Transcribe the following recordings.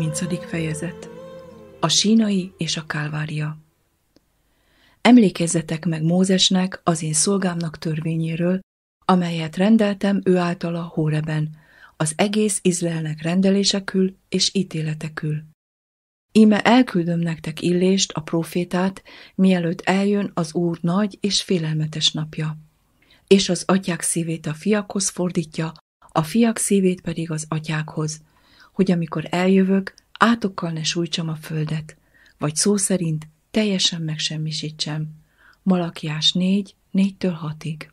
30. fejezet A sínai és a kálvária Emlékezzetek meg Mózesnek, az én szolgámnak törvényéről, amelyet rendeltem ő általa Hóreben, az egész Izraelnek rendelésekül és ítéletekül. Íme elküldöm nektek illést, a profétát, mielőtt eljön az Úr nagy és félelmetes napja. És az atyák szívét a fiakhoz fordítja, a fiak szívét pedig az atyákhoz, hogy amikor eljövök, átokkal ne sújtsam a földet, vagy szó szerint teljesen megsemmisítsem. Malakiás 4, 4-től 6-ig.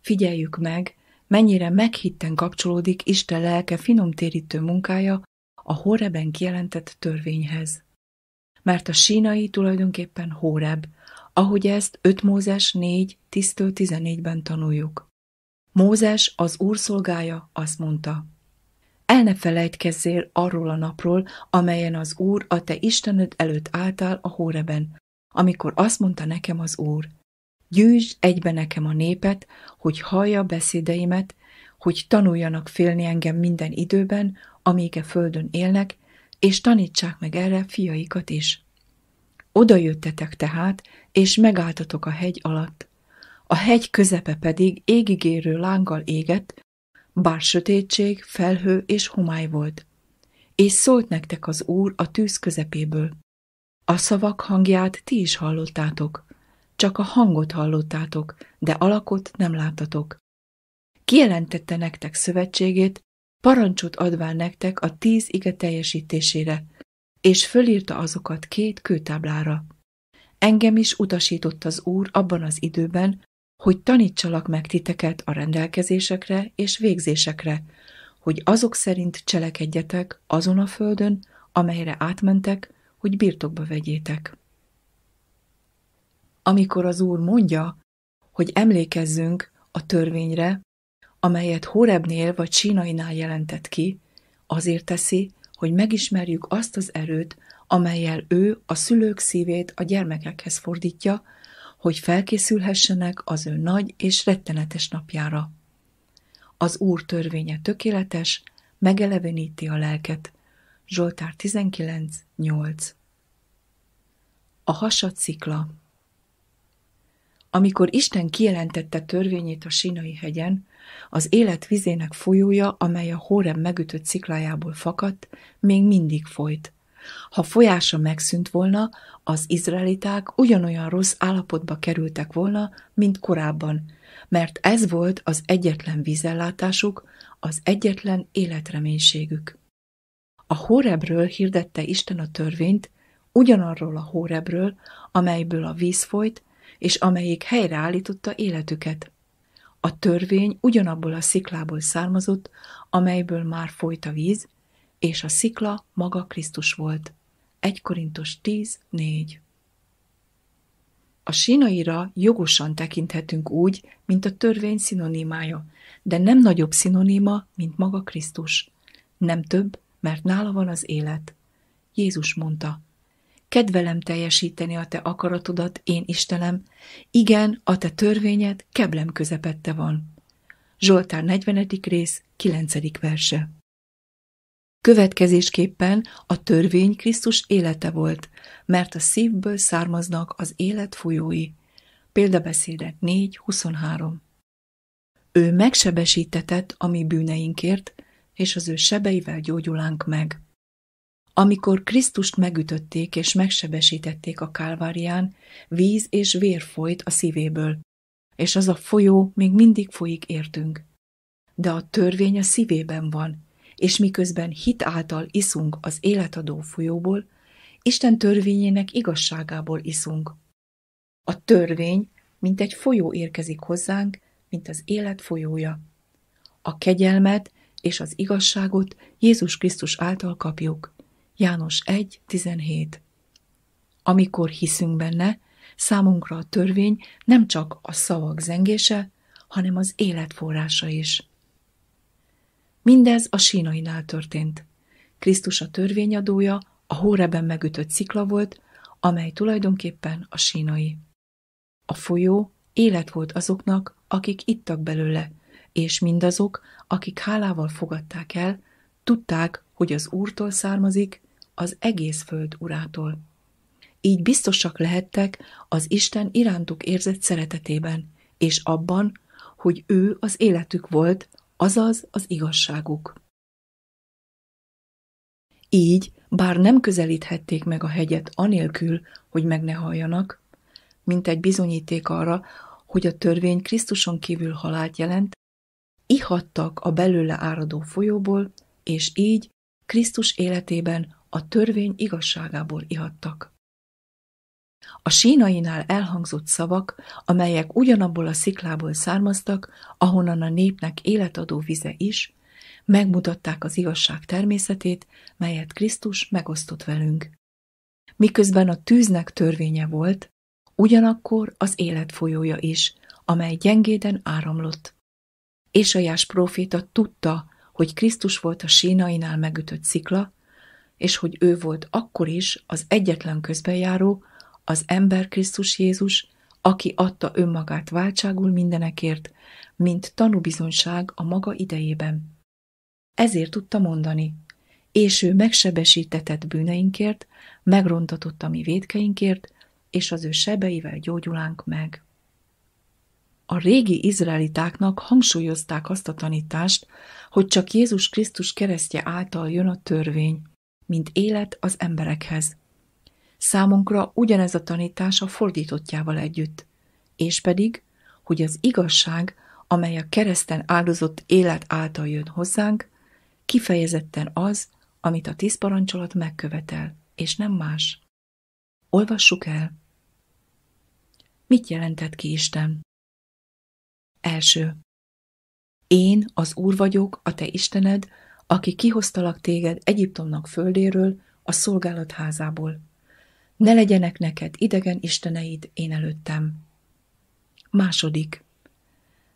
Figyeljük meg, mennyire meghitten kapcsolódik Isten lelke finomtérítő munkája a Horeben kijelentett törvényhez. Mert a sínai tulajdonképpen Horeb, ahogy ezt 5 Mózes 4, 10-14-ben tanuljuk. Mózes, az úrszolgája, szolgája, azt mondta, el ne felejtkezzél arról a napról, amelyen az Úr a te Istened előtt álltál a Hóreben, amikor azt mondta nekem az Úr, gyűjtsd egybe nekem a népet, hogy hallja beszédeimet, hogy tanuljanak félni engem minden időben, amíg a e földön élnek, és tanítsák meg erre fiaikat is. Oda jöttetek tehát, és megálltatok a hegy alatt. A hegy közepe pedig égigérő lánggal égett, bár sötétség, felhő és homály volt. És szólt nektek az Úr a tűz közepéből. A szavak hangját ti is hallottátok. Csak a hangot hallottátok, de alakot nem láttatok. Kijelentette nektek szövetségét, parancsot adván nektek a tíz ige teljesítésére, és fölírta azokat két kőtáblára. Engem is utasított az Úr abban az időben, hogy tanítsalak meg titeket a rendelkezésekre és végzésekre, hogy azok szerint cselekedjetek azon a földön, amelyre átmentek, hogy birtokba vegyétek. Amikor az Úr mondja, hogy emlékezzünk a törvényre, amelyet Horebnél vagy Sínainál jelentett ki, azért teszi, hogy megismerjük azt az erőt, amelyel ő a szülők szívét a gyermekekhez fordítja, hogy felkészülhessenek az ő nagy és rettenetes napjára. Az Úr törvénye tökéletes, megeleveníti a lelket. Zsoltár 19.8 A hasad szikla Amikor Isten kijelentette törvényét a Sinai hegyen, az élet vizének folyója, amely a Hórem megütött sziklájából fakadt, még mindig folyt. Ha folyása megszűnt volna, az izraeliták ugyanolyan rossz állapotba kerültek volna, mint korábban, mert ez volt az egyetlen vízellátásuk, az egyetlen életreménységük. A Hórebről hirdette Isten a törvényt, ugyanarról a Hórebről, amelyből a víz folyt, és amelyik helyreállította életüket. A törvény ugyanabból a sziklából származott, amelyből már folyt a víz, és a szikla maga Krisztus volt. 1 Korintus 10.4 A sinaira jogosan tekinthetünk úgy, mint a törvény szinonimája, de nem nagyobb szinoníma, mint maga Krisztus. Nem több, mert nála van az élet. Jézus mondta, kedvelem teljesíteni a te akaratodat, én Istenem, igen, a te törvényed keblem közepette van. Zsoltár 40. rész, 9. verse. Következésképpen a törvény Krisztus élete volt, mert a szívből származnak az élet folyói. Példabeszédek 4.23 Ő megsebesítetett a mi bűneinkért, és az ő sebeivel gyógyulánk meg. Amikor Krisztust megütötték és megsebesítették a kálvárián, víz és vér folyt a szívéből, és az a folyó még mindig folyik értünk. De a törvény a szívében van, és miközben hit által iszunk az életadó folyóból, Isten törvényének igazságából iszunk. A törvény, mint egy folyó érkezik hozzánk, mint az élet folyója. A kegyelmet és az igazságot Jézus Krisztus által kapjuk. János 1.17 Amikor hiszünk benne, számunkra a törvény nem csak a szavak zengése, hanem az élet forrása is. Mindez a sínainál történt. Krisztus a törvényadója, a hóreben megütött szikla volt, amely tulajdonképpen a sínai. A folyó élet volt azoknak, akik ittak belőle, és mindazok, akik hálával fogadták el, tudták, hogy az Úrtól származik, az egész föld urától. Így biztosak lehettek az Isten irántuk érzett szeretetében, és abban, hogy ő az életük volt, azaz az igazságuk. Így, bár nem közelíthették meg a hegyet anélkül, hogy meg ne halljanak, mint egy bizonyíték arra, hogy a törvény Krisztuson kívül halált jelent, ihattak a belőle áradó folyóból, és így Krisztus életében a törvény igazságából ihattak. A sínainál elhangzott szavak, amelyek ugyanabból a sziklából származtak, ahonnan a népnek életadó vize is, megmutatták az igazság természetét, melyet Krisztus megosztott velünk. Miközben a tűznek törvénye volt, ugyanakkor az élet folyója is, amely gyengéden áramlott. És a jász proféta tudta, hogy Krisztus volt a sínainál megütött szikla, és hogy ő volt akkor is az egyetlen közbejáró, az ember Krisztus Jézus, aki adta önmagát váltságul mindenekért, mint tanúbizonyság a maga idejében. Ezért tudta mondani, és ő megsebesítetett bűneinkért, megrontatott a mi védkeinkért, és az ő sebeivel gyógyulánk meg. A régi izraelitáknak hangsúlyozták azt a tanítást, hogy csak Jézus Krisztus keresztje által jön a törvény, mint élet az emberekhez. Számunkra ugyanez a tanítás a fordítottjával együtt, és pedig, hogy az igazság, amely a kereszten áldozott élet által jön hozzánk, kifejezetten az, amit a tíz parancsolat megkövetel, és nem más. Olvassuk el. Mit jelentett ki Isten? Első. Én az Úr vagyok, a te Istened, aki kihoztalak téged Egyiptomnak földéről, a szolgálatházából. Ne legyenek neked idegen isteneid én előttem. Második.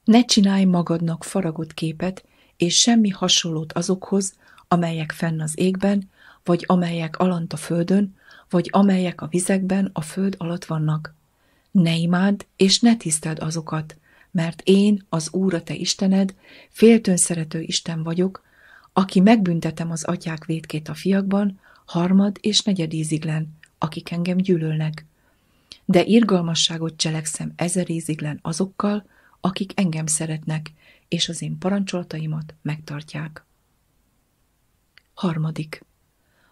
Ne csinálj magadnak faragott képet, és semmi hasonlót azokhoz, amelyek fenn az égben, vagy amelyek alant a földön, vagy amelyek a vizekben a föld alatt vannak. Ne imádd, és ne tiszteld azokat, mert én, az Úr a te Istened, féltőn szerető Isten vagyok, aki megbüntetem az atyák védkét a fiakban, harmad és negyed íziglen, akik engem gyűlölnek, de irgalmasságot cselekszem ezeréziglen azokkal, akik engem szeretnek, és az én parancsolataimat megtartják. Harmadik.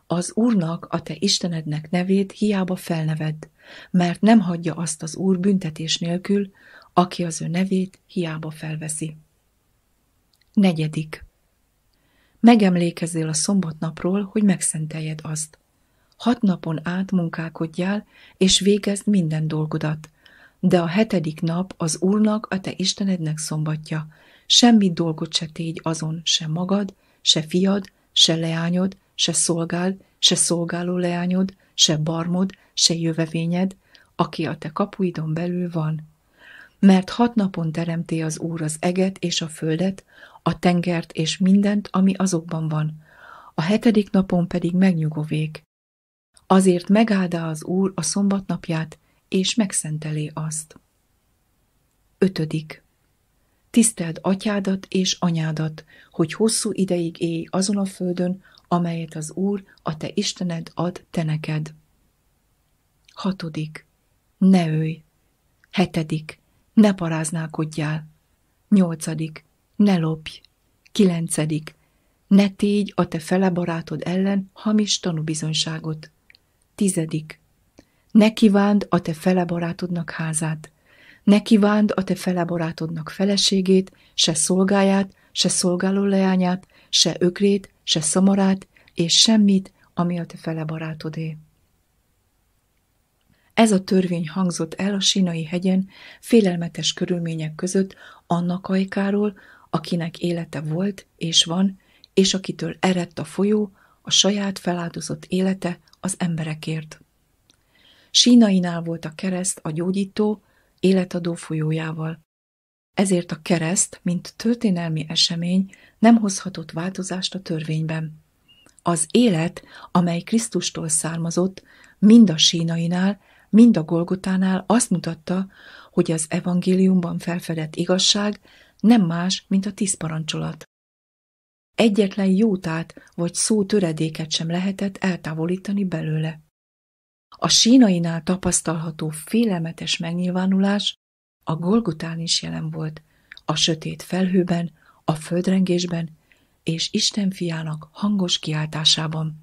Az Úrnak, a te Istenednek nevét hiába felneved, mert nem hagyja azt az Úr büntetés nélkül, aki az ő nevét hiába felveszi. Negyedik. Megemlékezzél a szombatnapról, hogy megszenteljed azt hat napon át munkálkodjál, és végezd minden dolgodat. De a hetedik nap az Úrnak, a te Istenednek szombatja. Semmi dolgot se tégy azon, se magad, se fiad, se leányod, se szolgál, se szolgáló leányod, se barmod, se jövevényed, aki a te kapuidon belül van. Mert hat napon teremté az Úr az eget és a földet, a tengert és mindent, ami azokban van. A hetedik napon pedig megnyugovék. Azért megáldá az Úr a szombatnapját, és megszentelé azt. Ötödik. Tiszteld atyádat és anyádat, hogy hosszú ideig élj azon a földön, amelyet az Úr, a te Istened ad te neked. Hatodik. Ne ölj. Hetedik. Ne paráználkodjál. Nyolcadik. Ne lopj. Kilencedik. Ne tégy a te felebarátod ellen hamis tanúbizonyságot. Tizedik. Ne kívánd a te fele barátodnak házát. Ne kívánd a te fele barátodnak feleségét, se szolgáját, se szolgáló leányát, se ökrét, se szamarát, és semmit, ami a te fele barátodé. Ez a törvény hangzott el a sínai hegyen félelmetes körülmények között annak ajkáról, akinek élete volt és van, és akitől eredt a folyó, a saját feláldozott élete az emberekért. Sínainál volt a kereszt a gyógyító, életadó folyójával. Ezért a kereszt, mint történelmi esemény, nem hozhatott változást a törvényben. Az élet, amely Krisztustól származott, mind a sínainál, mind a Golgotánál azt mutatta, hogy az evangéliumban felfedett igazság nem más, mint a tíz parancsolat egyetlen jótát vagy szó töredéket sem lehetett eltávolítani belőle. A sínainál tapasztalható félelmetes megnyilvánulás a Golgután is jelen volt, a sötét felhőben, a földrengésben és Isten fiának hangos kiáltásában.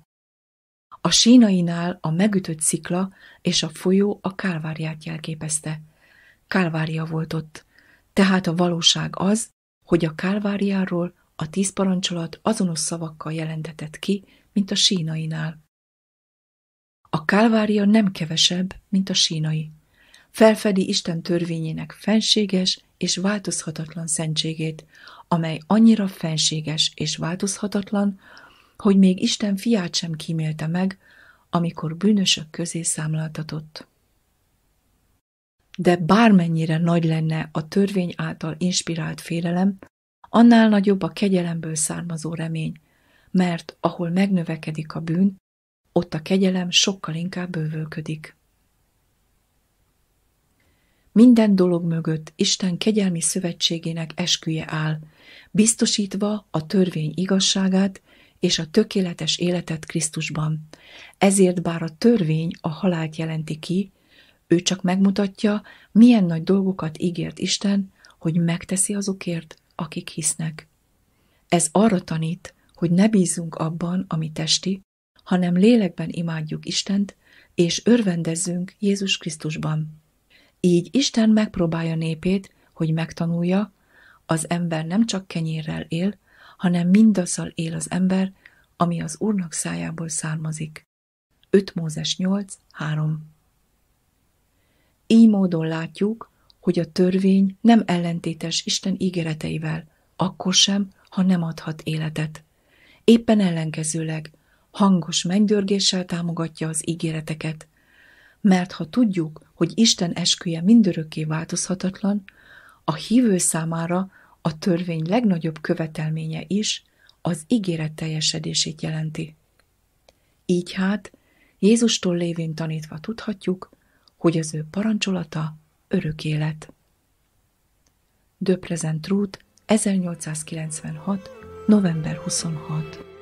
A sínainál a megütött szikla és a folyó a kálváriát jelképezte. Kálvária volt ott, tehát a valóság az, hogy a kálváriáról a tíz parancsolat azonos szavakkal jelentetett ki, mint a sínainál. A kálvária nem kevesebb, mint a sínai. Felfedi Isten törvényének fenséges és változhatatlan szentségét, amely annyira fenséges és változhatatlan, hogy még Isten fiát sem kímélte meg, amikor bűnösök közé számláltatott. De bármennyire nagy lenne a törvény által inspirált félelem, annál nagyobb a kegyelemből származó remény, mert ahol megnövekedik a bűn, ott a kegyelem sokkal inkább bővölködik. Minden dolog mögött Isten kegyelmi szövetségének esküje áll, biztosítva a törvény igazságát és a tökéletes életet Krisztusban. Ezért bár a törvény a halált jelenti ki, ő csak megmutatja, milyen nagy dolgokat ígért Isten, hogy megteszi azokért, akik hisznek. Ez arra tanít, hogy ne bízzunk abban, ami testi, hanem lélekben imádjuk Istent, és örvendezzünk Jézus Krisztusban. Így Isten megpróbálja népét, hogy megtanulja, az ember nem csak kenyérrel él, hanem mindazzal él az ember, ami az Úrnak szájából származik. 5 Mózes 8, 3 Így módon látjuk, hogy a törvény nem ellentétes Isten ígéreteivel, akkor sem, ha nem adhat életet. Éppen ellenkezőleg hangos meggyörgéssel támogatja az ígéreteket, mert ha tudjuk, hogy Isten esküje mindörökké változhatatlan, a hívő számára a törvény legnagyobb követelménye is az ígéret teljesedését jelenti. Így hát Jézustól lévén tanítva tudhatjuk, hogy az ő parancsolata Örök élet. De Present Truth, 1896. november 26.